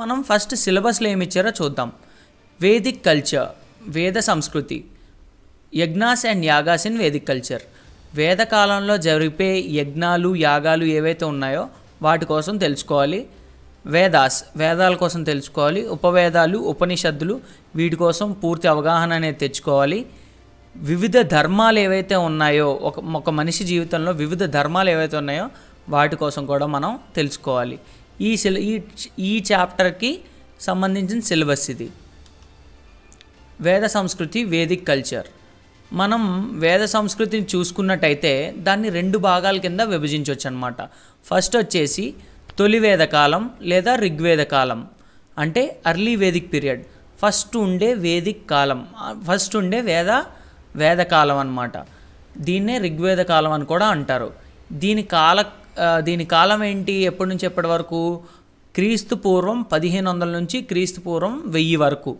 మనం ఫస్ట్ సిలబస్లో ఏమి ఇచ్చారో చూద్దాం వేదిక్ కల్చర్ వేద సంస్కృతి యజ్ఞాస్ అండ్ యాగాస్ ఇన్ వేదిక్ కల్చర్ వేదకాలంలో జరిపే యజ్ఞాలు యాగాలు ఏవైతే ఉన్నాయో వాటి కోసం తెలుసుకోవాలి వేదాస్ వేదాల కోసం తెలుసుకోవాలి ఉపవేదాలు ఉపనిషత్తులు వీటి కోసం పూర్తి అవగాహన అనేది తెచ్చుకోవాలి వివిధ ధర్మాలు ఏవైతే ఉన్నాయో ఒక ఒక మనిషి జీవితంలో వివిధ ధర్మాలు ఏవైతే ఉన్నాయో వాటి కోసం కూడా మనం తెలుసుకోవాలి ఈ సిల ఈ ఈ చాప్టర్కి సంబంధించిన సిలబస్ ఇది వేద సంస్కృతి వేదిక్ కల్చర్ మనం వేద సంస్కృతిని చూసుకున్నట్టయితే దాన్ని రెండు భాగాల కింద విభజించవచ్చు అనమాట ఫస్ట్ వచ్చేసి తొలి వేద కాలం లేదా ఋగ్వేద కాలం అంటే అర్లీ వేదిక్ పీరియడ్ ఫస్ట్ ఉండే వేదిక్ కాలం ఫస్ట్ ఉండే వేద వేద కాలం అనమాట దీన్నే ఋగ్వేద కాలం అని కూడా అంటారు దీని కాల దీని కాలం ఏంటి ఎప్పటి నుంచి ఎప్పటి వరకు క్రీస్తు పూర్వం పదిహేను వందల నుంచి క్రీస్తు పూర్వం వెయ్యి వరకు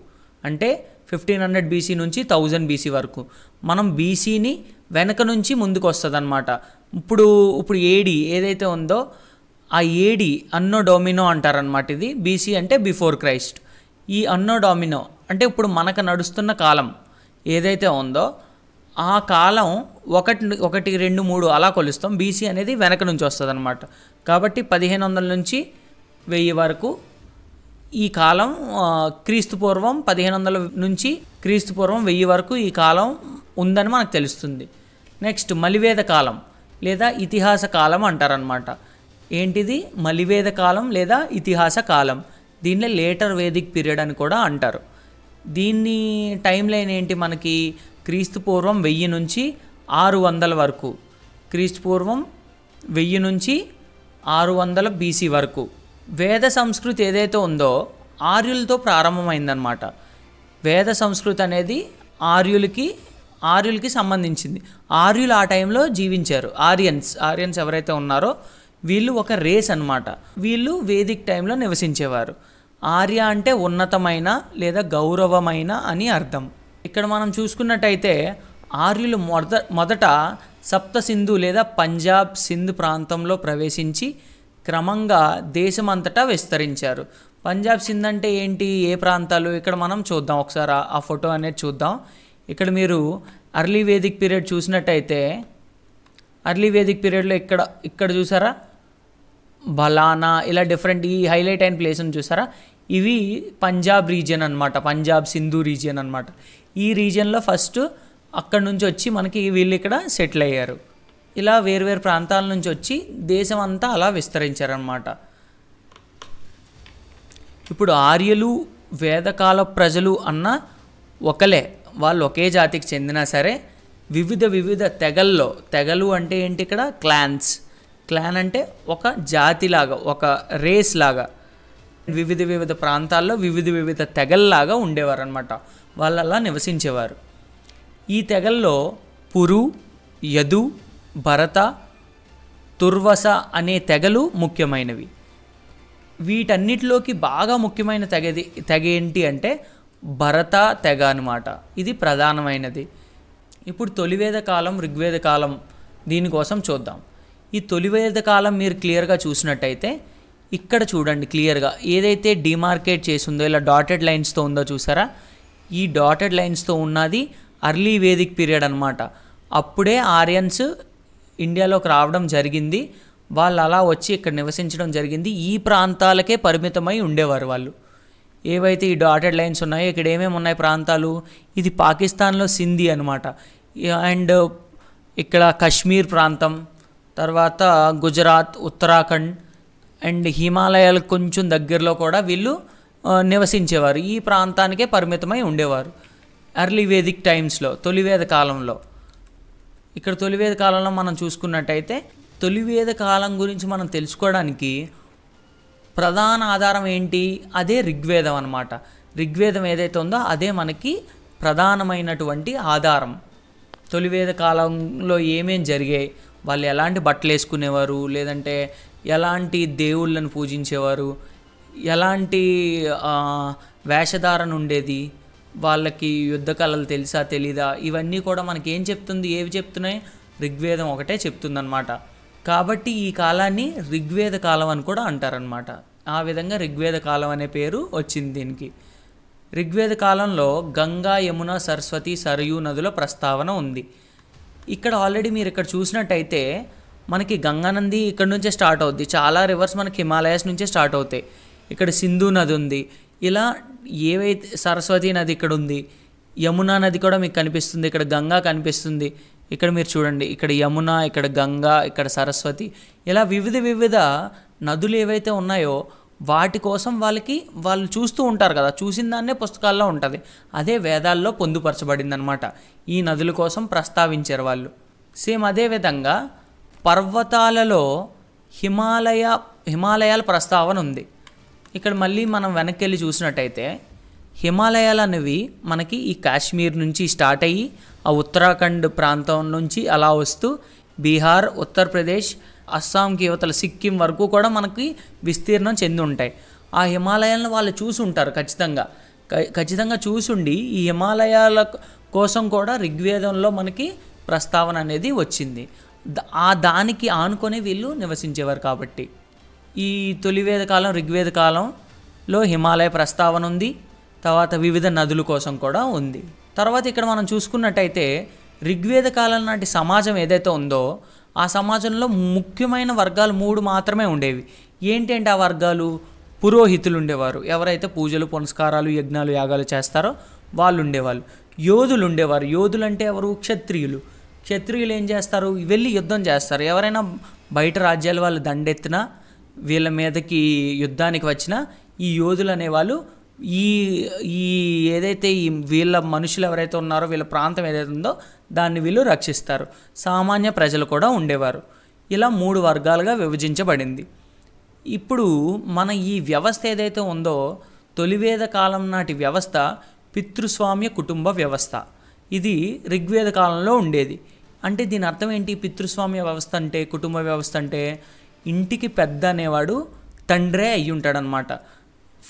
అంటే ఫిఫ్టీన్ హండ్రెడ్ బీసీ నుంచి థౌజండ్ బీసీ వరకు మనం బీసీని వెనక నుంచి ముందుకు వస్తుంది అనమాట ఇప్పుడు ఇప్పుడు ఏడి ఏదైతే ఉందో ఆ ఏడి అన్నో డొమినో అంటారనమాట ఇది బీసీ అంటే బిఫోర్ క్రైస్ట్ ఈ అన్నో డొమినో అంటే ఇప్పుడు మనకు నడుస్తున్న కాలం ఏదైతే ఉందో ఆ కాలం ఒకటి ఒకటి రెండు మూడు అలా కొలుస్తాం బీసీ అనేది వెనక నుంచి వస్తుంది అనమాట కాబట్టి పదిహేను వందల నుంచి వెయ్యి వరకు ఈ కాలం క్రీస్తుపూర్వం పదిహేను వందల నుంచి క్రీస్తుపూర్వం వెయ్యి వరకు ఈ కాలం ఉందని మనకు తెలుస్తుంది నెక్స్ట్ మలివేద కాలం లేదా ఇతిహాస కాలం అంటారనమాట ఏంటిది మలివేద కాలం లేదా ఇతిహాస కాలం దీనిలో లేటర్ వేదిక్ పీరియడ్ అని కూడా అంటారు దీన్ని టైం లైన్ ఏంటి మనకి క్రీస్తు పూర్వం వెయ్యి నుంచి ఆరు వందల వరకు క్రీస్తు పూర్వం వెయ్యి నుంచి ఆరు వందల బీసీ వరకు వేద సంస్కృతి ఏదైతే ఉందో ఆర్యులతో ప్రారంభమైందనమాట వేద సంస్కృతి అనేది ఆర్యులకి ఆర్యులకి సంబంధించింది ఆర్యులు ఆ టైంలో జీవించారు ఆర్యన్స్ ఆర్యన్స్ ఎవరైతే ఉన్నారో వీళ్ళు ఒక రేస్ అనమాట వీళ్ళు వేదిక్ టైంలో నివసించేవారు ఆర్య అంటే ఉన్నతమైన లేదా గౌరవమైన అని అర్థం ఇక్కడ మనం చూసుకున్నట్టయితే ఆర్యులు మొద మొదట సప్త సింధు లేదా పంజాబ్ సింధు ప్రాంతంలో ప్రవేశించి క్రమంగా దేశమంతటా విస్తరించారు పంజాబ్ సింధ్ అంటే ఏంటి ఏ ప్రాంతాలు ఇక్కడ మనం చూద్దాం ఒకసారి ఆ ఫోటో అనేది చూద్దాం ఇక్కడ మీరు అర్లీ వేదిక్ పీరియడ్ చూసినట్టయితే అర్లీ వేదిక్ పీరియడ్లో ఇక్కడ ఇక్కడ చూసారా బలానా ఇలా డిఫరెంట్ ఈ హైలైట్ అయిన ప్లేస్ని చూసారా ఇవి పంజాబ్ రీజియన్ అనమాట పంజాబ్ సింధు రీజియన్ అనమాట ఈ రీజియన్లో ఫస్ట్ అక్కడ నుంచి వచ్చి మనకి వీళ్ళు ఇక్కడ సెటిల్ అయ్యారు ఇలా వేరువేరు ప్రాంతాల నుంచి వచ్చి దేశం అంతా అలా విస్తరించారనమాట ఇప్పుడు ఆర్యలు వేదకాల ప్రజలు అన్న ఒకలే వాళ్ళు ఒకే జాతికి చెందినా సరే వివిధ వివిధ తెగల్లో తెగలు అంటే ఏంటి ఇక్కడ క్లాన్స్ క్లాన్ అంటే ఒక జాతిలాగా ఒక రేస్ లాగా వివిధ వివిధ ప్రాంతాల్లో వివిధ వివిధ తెగల్లాగా ఉండేవారు అనమాట వాళ్ళలా నివసించేవారు ఈ తెగల్లో పురు యదు భరత తుర్వస అనే తెగలు ముఖ్యమైనవి వీటన్నిటిలోకి బాగా ముఖ్యమైన తెగది తెగ ఏంటి అంటే భరత తెగ అనమాట ఇది ప్రధానమైనది ఇప్పుడు తొలివేద కాలం ఋగ్వేద కాలం దీనికోసం చూద్దాం ఈ తొలి వేద కాలం మీరు క్లియర్గా చూసినట్టయితే ఇక్కడ చూడండి క్లియర్గా ఏదైతే చేసి చేసిందో ఇలా డాటెడ్ లైన్స్తో ఉందో చూసారా ఈ డాటెడ్ లైన్స్తో ఉన్నది అర్లీ వేదిక్ పీరియడ్ అనమాట అప్పుడే ఆర్యన్స్ ఇండియాలోకి రావడం జరిగింది వాళ్ళు అలా వచ్చి ఇక్కడ నివసించడం జరిగింది ఈ ప్రాంతాలకే పరిమితమై ఉండేవారు వాళ్ళు ఏవైతే ఈ డాటెడ్ లైన్స్ ఉన్నాయో ఇక్కడ ఏమేమి ఉన్నాయి ప్రాంతాలు ఇది పాకిస్తాన్లో సింధీ అనమాట అండ్ ఇక్కడ కశ్మీర్ ప్రాంతం తర్వాత గుజరాత్ ఉత్తరాఖండ్ అండ్ హిమాలయాలకు కొంచెం దగ్గరలో కూడా వీళ్ళు నివసించేవారు ఈ ప్రాంతానికే పరిమితమై ఉండేవారు అర్లీ వేదిక్ టైమ్స్లో తొలివేద కాలంలో ఇక్కడ తొలివేద కాలంలో మనం చూసుకున్నట్టయితే తొలివేద కాలం గురించి మనం తెలుసుకోవడానికి ప్రధాన ఆధారం ఏంటి అదే ఋగ్వేదం అనమాట ఋగ్వేదం ఏదైతే ఉందో అదే మనకి ప్రధానమైనటువంటి ఆధారం తొలివేద కాలంలో ఏమేం జరిగాయి వాళ్ళు ఎలాంటి బట్టలు వేసుకునేవారు లేదంటే ఎలాంటి దేవుళ్ళను పూజించేవారు ఎలాంటి వేషధారణ ఉండేది వాళ్ళకి యుద్ధ కళలు తెలుసా తెలీదా ఇవన్నీ కూడా మనకి ఏం చెప్తుంది ఏవి చెప్తున్నాయి ఋగ్వేదం ఒకటే చెప్తుందనమాట కాబట్టి ఈ కాలాన్ని ఋగ్వేద కాలం అని కూడా అంటారనమాట ఆ విధంగా ఋగ్వేద కాలం అనే పేరు వచ్చింది దీనికి ఋగ్వేద కాలంలో గంగా యమున సరస్వతి సరయూ నదుల ప్రస్తావన ఉంది ఇక్కడ ఆల్రెడీ మీరు ఇక్కడ చూసినట్టయితే మనకి గంగానంది ఇక్కడ నుంచే స్టార్ట్ అవుద్ది చాలా రివర్స్ మనకి హిమాలయాస్ నుంచే స్టార్ట్ అవుతాయి ఇక్కడ సింధు నది ఉంది ఇలా ఏవైతే సరస్వతి నది ఇక్కడ ఉంది యమునా నది కూడా మీకు కనిపిస్తుంది ఇక్కడ గంగా కనిపిస్తుంది ఇక్కడ మీరు చూడండి ఇక్కడ యమున ఇక్కడ గంగా ఇక్కడ సరస్వతి ఇలా వివిధ వివిధ నదులు ఏవైతే ఉన్నాయో వాటి కోసం వాళ్ళకి వాళ్ళు చూస్తూ ఉంటారు కదా చూసిన దాన్నే పుస్తకాల్లో ఉంటుంది అదే వేదాల్లో పొందుపరచబడిందనమాట ఈ నదుల కోసం ప్రస్తావించారు వాళ్ళు సేమ్ అదేవిధంగా పర్వతాలలో హిమాలయ హిమాలయాల ప్రస్తావన ఉంది ఇక్కడ మళ్ళీ మనం వెనక్కి వెళ్ళి చూసినట్టయితే హిమాలయాలు అనేవి మనకి ఈ కాశ్మీర్ నుంచి స్టార్ట్ అయ్యి ఆ ఉత్తరాఖండ్ ప్రాంతం నుంచి అలా వస్తూ బీహార్ ఉత్తరప్రదేశ్ అస్సాంకి యువతల సిక్కిం వరకు కూడా మనకి విస్తీర్ణం చెంది ఉంటాయి ఆ హిమాలయాలను వాళ్ళు చూసి ఉంటారు ఖచ్చితంగా ఖచ్చితంగా చూసుండి ఈ హిమాలయాల కోసం కూడా ఋగ్వేదంలో మనకి ప్రస్తావన అనేది వచ్చింది ఆ దానికి ఆనుకొని వీళ్ళు నివసించేవారు కాబట్టి ఈ తొలివేద కాలం ఋగ్వేద కాలంలో హిమాలయ ప్రస్తావన ఉంది తర్వాత వివిధ నదుల కోసం కూడా ఉంది తర్వాత ఇక్కడ మనం చూసుకున్నట్టయితే ఋగ్వేద కాలం నాటి సమాజం ఏదైతే ఉందో ఆ సమాజంలో ముఖ్యమైన వర్గాలు మూడు మాత్రమే ఉండేవి ఏంటంటే ఆ వర్గాలు పురోహితులు ఉండేవారు ఎవరైతే పూజలు పునస్కారాలు యజ్ఞాలు యాగాలు చేస్తారో వాళ్ళు ఉండేవాళ్ళు యోధులు ఉండేవారు యోధులు అంటే ఎవరు క్షత్రియులు క్షత్రియులు ఏం చేస్తారు వెళ్ళి యుద్ధం చేస్తారు ఎవరైనా బయట రాజ్యాల వాళ్ళు దండెత్తినా వీళ్ళ మీదకి యుద్ధానికి వచ్చినా ఈ యోధులు అనేవాళ్ళు ఈ ఈ ఏదైతే ఈ వీళ్ళ మనుషులు ఎవరైతే ఉన్నారో వీళ్ళ ప్రాంతం ఏదైతే ఉందో దాన్ని వీళ్ళు రక్షిస్తారు సామాన్య ప్రజలు కూడా ఉండేవారు ఇలా మూడు వర్గాలుగా విభజించబడింది ఇప్పుడు మన ఈ వ్యవస్థ ఏదైతే ఉందో తొలివేద కాలం నాటి వ్యవస్థ పితృస్వామ్య కుటుంబ వ్యవస్థ ఇది ఋగ్వేద కాలంలో ఉండేది అంటే దీని అర్థం ఏంటి పితృస్వామ్య వ్యవస్థ అంటే కుటుంబ వ్యవస్థ అంటే ఇంటికి పెద్ద అనేవాడు తండ్రే అయ్యి ఉంటాడనమాట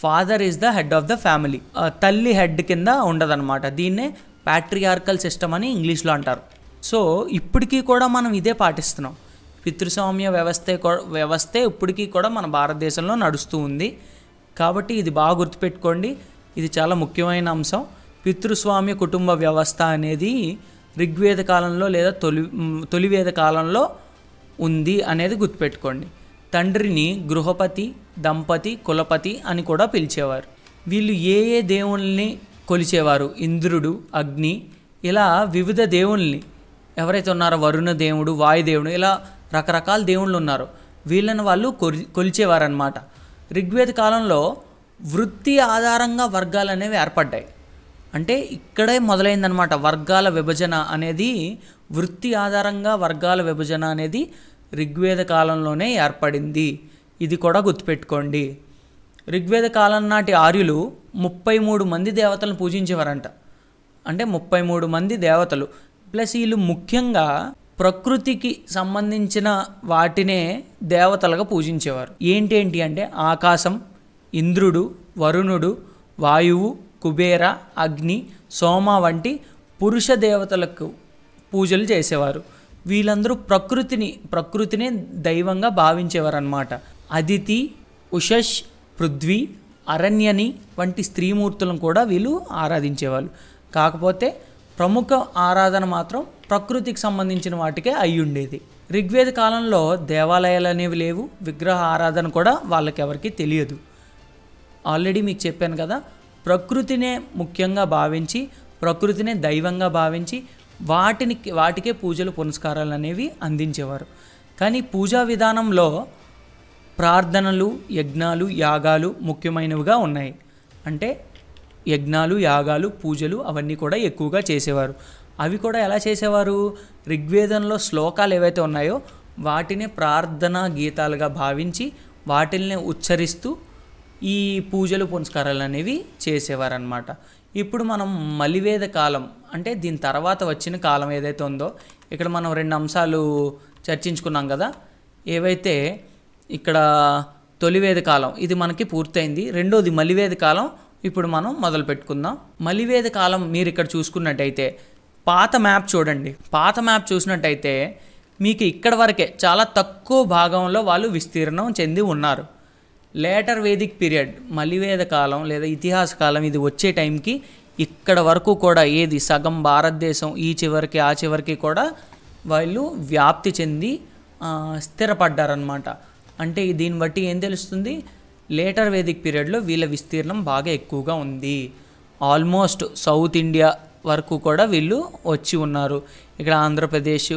father is the head of the family తల్లి హెడ్ కింద ఉండదన్నమాట దీన్నే ప్యాట్రియార్కల్ సిస్టమ్ అని ఇంగ్లీష్లో అంటారు సో ఇప్పటికీ కూడా మనం ఇదే పాటిస్తున్నాం పితృస్వామ్య వ్యవస్థే వ్యవస్థే ఇప్పటికీ కూడా మన భారతదేశంలో నడుస్తూ ఉంది కాబట్టి ఇది బాగా గుర్తుపెట్టుకోండి ఇది చాలా ముఖ్యమైన అంశం పితృస్వామ్య కుటుంబ వ్యవస్థ అనేది ఋగ్వేద కాలంలో లేదా తొలి తొలివేద కాలంలో ఉంది అనేది గుర్తుపెట్టుకోండి తండ్రిని గృహపతి దంపతి కులపతి అని కూడా పిలిచేవారు వీళ్ళు ఏ ఏ దేవుళ్ళని కొలిచేవారు ఇంద్రుడు అగ్ని ఇలా వివిధ దేవుల్ని ఎవరైతే ఉన్నారో వరుణ దేవుడు వాయుదేవుడు ఇలా రకరకాల దేవుళ్ళు ఉన్నారు వీళ్ళని వాళ్ళు కొలి కొలిచేవారనమాట ఋగ్వేద కాలంలో వృత్తి ఆధారంగా వర్గాలు అనేవి ఏర్పడ్డాయి అంటే ఇక్కడే మొదలైందనమాట వర్గాల విభజన అనేది వృత్తి ఆధారంగా వర్గాల విభజన అనేది ఋగ్వేద కాలంలోనే ఏర్పడింది ఇది కూడా గుర్తుపెట్టుకోండి ఋగ్వేద కాలం నాటి ఆర్యులు ముప్పై మూడు మంది దేవతలను పూజించేవారంట అంటే ముప్పై మూడు మంది దేవతలు ప్లస్ వీళ్ళు ముఖ్యంగా ప్రకృతికి సంబంధించిన వాటినే దేవతలుగా పూజించేవారు ఏంటేంటి అంటే ఆకాశం ఇంద్రుడు వరుణుడు వాయువు కుబేర అగ్ని సోమ వంటి పురుష దేవతలకు పూజలు చేసేవారు వీళ్ళందరూ ప్రకృతిని ప్రకృతినే దైవంగా భావించేవారనమాట అదితి ఉషష్ పృథ్వీ అరణ్యని వంటి స్త్రీమూర్తులను కూడా వీళ్ళు ఆరాధించేవాళ్ళు కాకపోతే ప్రముఖ ఆరాధన మాత్రం ప్రకృతికి సంబంధించిన వాటికే అయి ఉండేది ఋగ్వేద కాలంలో దేవాలయాలు అనేవి లేవు విగ్రహ ఆరాధన కూడా వాళ్ళకి ఎవరికి తెలియదు ఆల్రెడీ మీకు చెప్పాను కదా ప్రకృతినే ముఖ్యంగా భావించి ప్రకృతినే దైవంగా భావించి వాటిని వాటికే పూజలు పునస్కారాలు అనేవి అందించేవారు కానీ పూజా విధానంలో ప్రార్థనలు యజ్ఞాలు యాగాలు ముఖ్యమైనవిగా ఉన్నాయి అంటే యజ్ఞాలు యాగాలు పూజలు అవన్నీ కూడా ఎక్కువగా చేసేవారు అవి కూడా ఎలా చేసేవారు ఋగ్వేదంలో శ్లోకాలు ఏవైతే ఉన్నాయో వాటిని ప్రార్థనా గీతాలుగా భావించి వాటిల్ని ఉచ్చరిస్తూ ఈ పూజలు పునస్కారాలు అనేవి చేసేవారనమాట ఇప్పుడు మనం మలివేద కాలం అంటే దీని తర్వాత వచ్చిన కాలం ఏదైతే ఉందో ఇక్కడ మనం రెండు అంశాలు చర్చించుకున్నాం కదా ఏవైతే ఇక్కడ తొలివేద కాలం ఇది మనకి పూర్తయింది రెండోది మలివేద కాలం ఇప్పుడు మనం మొదలు పెట్టుకుందాం మలివేద కాలం మీరు ఇక్కడ చూసుకున్నట్టయితే పాత మ్యాప్ చూడండి పాత మ్యాప్ చూసినట్టయితే మీకు ఇక్కడ వరకే చాలా తక్కువ భాగంలో వాళ్ళు విస్తీర్ణం చెంది ఉన్నారు లేటర్ వేదిక్ పీరియడ్ మలివేద కాలం లేదా ఇతిహాస కాలం ఇది వచ్చే టైంకి ఇక్కడ వరకు కూడా ఏది సగం భారతదేశం ఈ చివరికి ఆ చివరికి కూడా వాళ్ళు వ్యాప్తి చెంది స్థిరపడ్డారనమాట అంటే దీన్ని బట్టి ఏం తెలుస్తుంది లేటర్ వేదిక్ పీరియడ్లో వీళ్ళ విస్తీర్ణం బాగా ఎక్కువగా ఉంది ఆల్మోస్ట్ సౌత్ ఇండియా వరకు కూడా వీళ్ళు వచ్చి ఉన్నారు ఇక్కడ ఆంధ్రప్రదేశ్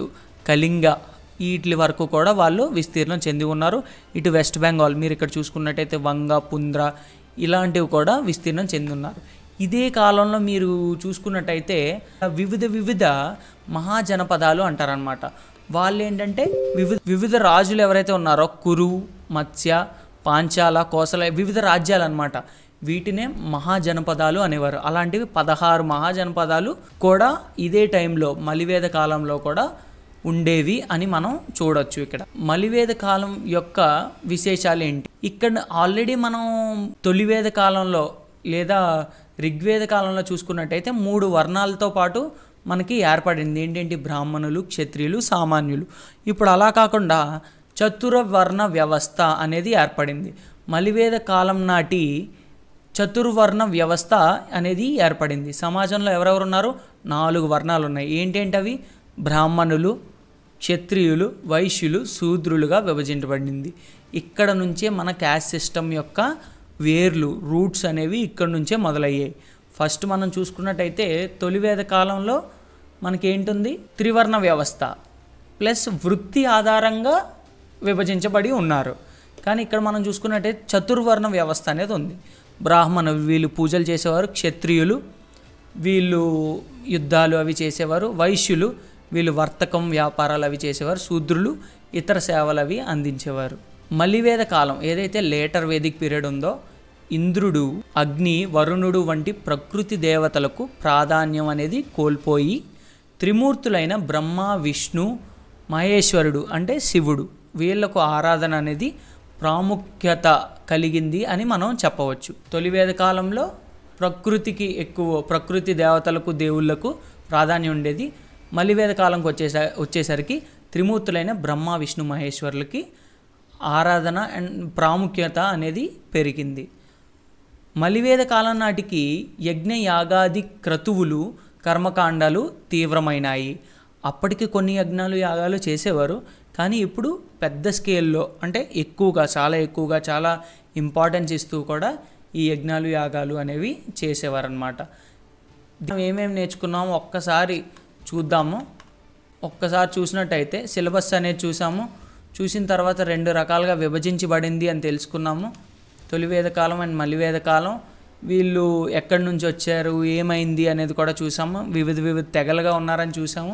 కళింగ వీటి వరకు కూడా వాళ్ళు విస్తీర్ణం చెంది ఉన్నారు ఇటు వెస్ట్ బెంగాల్ మీరు ఇక్కడ చూసుకున్నట్టయితే వంగ పుంద్ర ఇలాంటివి కూడా విస్తీర్ణం చెంది ఉన్నారు ఇదే కాలంలో మీరు చూసుకున్నట్టయితే వివిధ వివిధ మహాజనపదాలు అంటారనమాట వాళ్ళు ఏంటంటే వివిధ వివిధ రాజులు ఎవరైతే ఉన్నారో కురు మత్స్య పాంచాల కోసల వివిధ రాజ్యాలు అనమాట వీటినే మహాజనపదాలు అనేవారు అలాంటివి పదహారు మహాజనపదాలు కూడా ఇదే టైంలో మలివేద కాలంలో కూడా ఉండేవి అని మనం చూడొచ్చు ఇక్కడ మలివేద కాలం యొక్క విశేషాలు ఏంటి ఇక్కడ ఆల్రెడీ మనం తొలివేద కాలంలో లేదా ఋగ్వేద కాలంలో చూసుకున్నట్టయితే మూడు వర్ణాలతో పాటు మనకి ఏర్పడింది ఏంటంటే బ్రాహ్మణులు క్షత్రియులు సామాన్యులు ఇప్పుడు అలా కాకుండా వర్ణ వ్యవస్థ అనేది ఏర్పడింది మలివేద కాలం నాటి చతుర్వర్ణ వ్యవస్థ అనేది ఏర్పడింది సమాజంలో ఎవరెవరు ఉన్నారు నాలుగు వర్ణాలు ఉన్నాయి ఏంటేంటవి బ్రాహ్మణులు క్షత్రియులు వైశ్యులు శూద్రులుగా విభజించబడింది ఇక్కడ నుంచే మన క్యాస్ట్ సిస్టమ్ యొక్క వేర్లు రూట్స్ అనేవి ఇక్కడ నుంచే మొదలయ్యాయి ఫస్ట్ మనం చూసుకున్నట్టయితే తొలివేద కాలంలో మనకేంటుంది త్రివర్ణ వ్యవస్థ ప్లస్ వృత్తి ఆధారంగా విభజించబడి ఉన్నారు కానీ ఇక్కడ మనం చూసుకున్నట్టయితే చతుర్వర్ణ వ్యవస్థ అనేది ఉంది బ్రాహ్మణ వీళ్ళు పూజలు చేసేవారు క్షత్రియులు వీళ్ళు యుద్ధాలు అవి చేసేవారు వైశ్యులు వీళ్ళు వర్తకం వ్యాపారాలు అవి చేసేవారు శూద్రులు ఇతర సేవలు అవి అందించేవారు మలివేద కాలం ఏదైతే లేటర్ వేదిక్ పీరియడ్ ఉందో ఇంద్రుడు అగ్ని వరుణుడు వంటి ప్రకృతి దేవతలకు ప్రాధాన్యం అనేది కోల్పోయి త్రిమూర్తులైన బ్రహ్మ విష్ణు మహేశ్వరుడు అంటే శివుడు వీళ్లకు ఆరాధన అనేది ప్రాముఖ్యత కలిగింది అని మనం చెప్పవచ్చు తొలి వేదకాలంలో ప్రకృతికి ఎక్కువ ప్రకృతి దేవతలకు దేవుళ్లకు ప్రాధాన్యం ఉండేది మలివేద కాలంకి వచ్చేసా వచ్చేసరికి త్రిమూర్తులైన బ్రహ్మ విష్ణు మహేశ్వరులకి ఆరాధన అండ్ ప్రాముఖ్యత అనేది పెరిగింది మలివేద కాలం నాటికి యజ్ఞ యాగాది క్రతువులు కర్మకాండాలు తీవ్రమైనాయి అప్పటికి కొన్ని యజ్ఞాలు యాగాలు చేసేవారు కానీ ఇప్పుడు పెద్ద స్కేల్లో అంటే ఎక్కువగా చాలా ఎక్కువగా చాలా ఇంపార్టెన్స్ ఇస్తూ కూడా ఈ యజ్ఞాలు యాగాలు అనేవి చేసేవారనమాట ఏమేమి నేర్చుకున్నామో ఒక్కసారి చూద్దాము ఒక్కసారి చూసినట్టయితే సిలబస్ అనేది చూసాము చూసిన తర్వాత రెండు రకాలుగా విభజించబడింది అని తెలుసుకున్నాము తొలి వేదకాలం అండ్ మలి వేదకాలం వీళ్ళు ఎక్కడి నుంచి వచ్చారు ఏమైంది అనేది కూడా చూసాము వివిధ వివిధ తెగలుగా ఉన్నారని చూసాము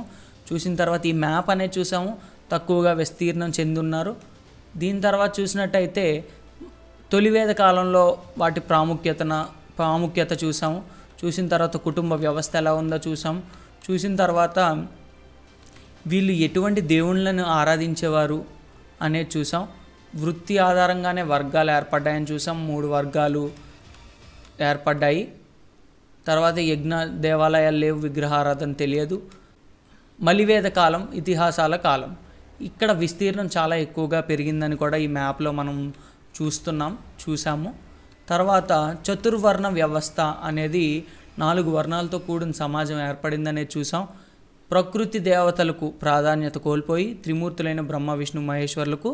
చూసిన తర్వాత ఈ మ్యాప్ అనేది చూసాము తక్కువగా విస్తీర్ణం చెందున్నారు దీని తర్వాత చూసినట్టయితే తొలి వేద కాలంలో వాటి ప్రాముఖ్యతన ప్రాముఖ్యత చూసాము చూసిన తర్వాత కుటుంబ వ్యవస్థ ఎలా ఉందో చూసాము చూసిన తర్వాత వీళ్ళు ఎటువంటి దేవుళ్ళను ఆరాధించేవారు అనేది చూసాం వృత్తి ఆధారంగానే వర్గాలు ఏర్పడ్డాయని చూసాం మూడు వర్గాలు ఏర్పడ్డాయి తర్వాత యజ్ఞ దేవాలయాలు లేవు విగ్రహారాధన తెలియదు మలివేద కాలం ఇతిహాసాల కాలం ఇక్కడ విస్తీర్ణం చాలా ఎక్కువగా పెరిగిందని కూడా ఈ మ్యాప్లో మనం చూస్తున్నాం చూసాము తర్వాత చతుర్వర్ణ వ్యవస్థ అనేది నాలుగు వర్ణాలతో కూడిన సమాజం ఏర్పడిందనే చూసాం ప్రకృతి దేవతలకు ప్రాధాన్యత కోల్పోయి త్రిమూర్తులైన బ్రహ్మ విష్ణు మహేశ్వర్లకు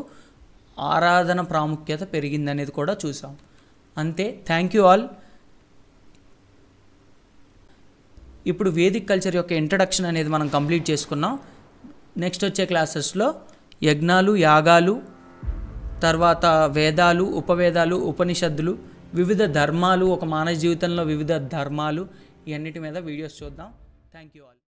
ఆరాధన ప్రాముఖ్యత పెరిగిందనేది కూడా చూసాం అంతే థ్యాంక్ యూ ఆల్ ఇప్పుడు వేదిక్ కల్చర్ యొక్క ఇంట్రడక్షన్ అనేది మనం కంప్లీట్ చేసుకున్నాం నెక్స్ట్ వచ్చే క్లాసెస్లో యజ్ఞాలు యాగాలు తర్వాత వేదాలు ఉపవేదాలు ఉపనిషద్దులు వివిధ ధర్మాలు ఒక మానవ జీవితంలో వివిధ ధర్మాలు ఇవన్నిటి మీద వీడియోస్ చూద్దాం థ్యాంక్ యూ ఆల్